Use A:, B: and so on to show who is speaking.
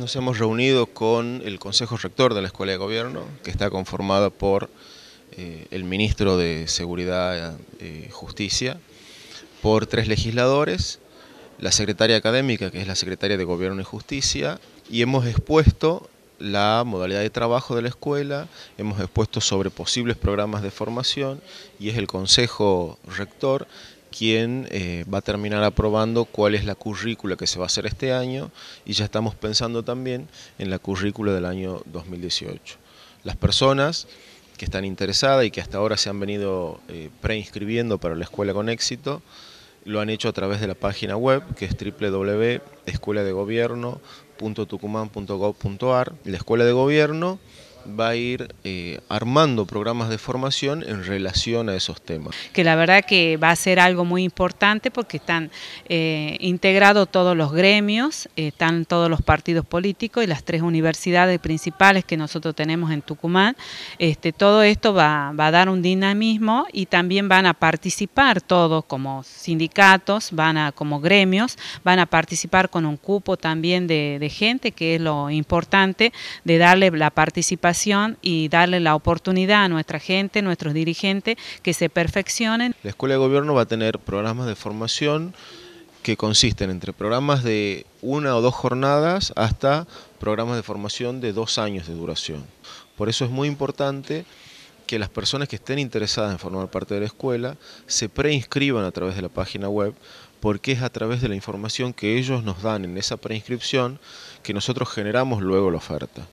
A: Nos hemos reunido con el Consejo Rector de la Escuela de Gobierno, que está conformada por eh, el Ministro de Seguridad y eh, Justicia, por tres legisladores, la Secretaria Académica, que es la Secretaria de Gobierno y Justicia, y hemos expuesto la modalidad de trabajo de la escuela, hemos expuesto sobre posibles programas de formación y es el Consejo Rector Quién eh, va a terminar aprobando cuál es la currícula que se va a hacer este año y ya estamos pensando también en la currícula del año 2018. Las personas que están interesadas y que hasta ahora se han venido eh, preinscribiendo para la Escuela con Éxito, lo han hecho a través de la página web que es www.escueladegobierno.tucumán.gov.ar, la Escuela de Gobierno va a ir eh, armando programas de formación en relación a esos temas.
B: Que la verdad que va a ser algo muy importante porque están eh, integrados todos los gremios, están todos los partidos políticos y las tres universidades principales que nosotros tenemos en Tucumán. Este, todo esto va, a dar un dinamismo y también van a participar todos como sindicatos, van a como gremios, van a participar con un cupo también de gente, que es lo importante de darle la participación y darle la oportunidad a nuestra gente, nuestros dirigentes, que se perfeccionen.
A: La Escuela de Gobierno va a tener programas de formación que consisten entre programas de una o dos jornadas hasta programas de formación de dos años de duración. Por eso es muy importante que las personas que estén interesadas en formar parte de la escuela se preinscriban a través de la página web porque es a través de la información que ellos nos dan en esa preinscripción que nosotros generamos luego la oferta.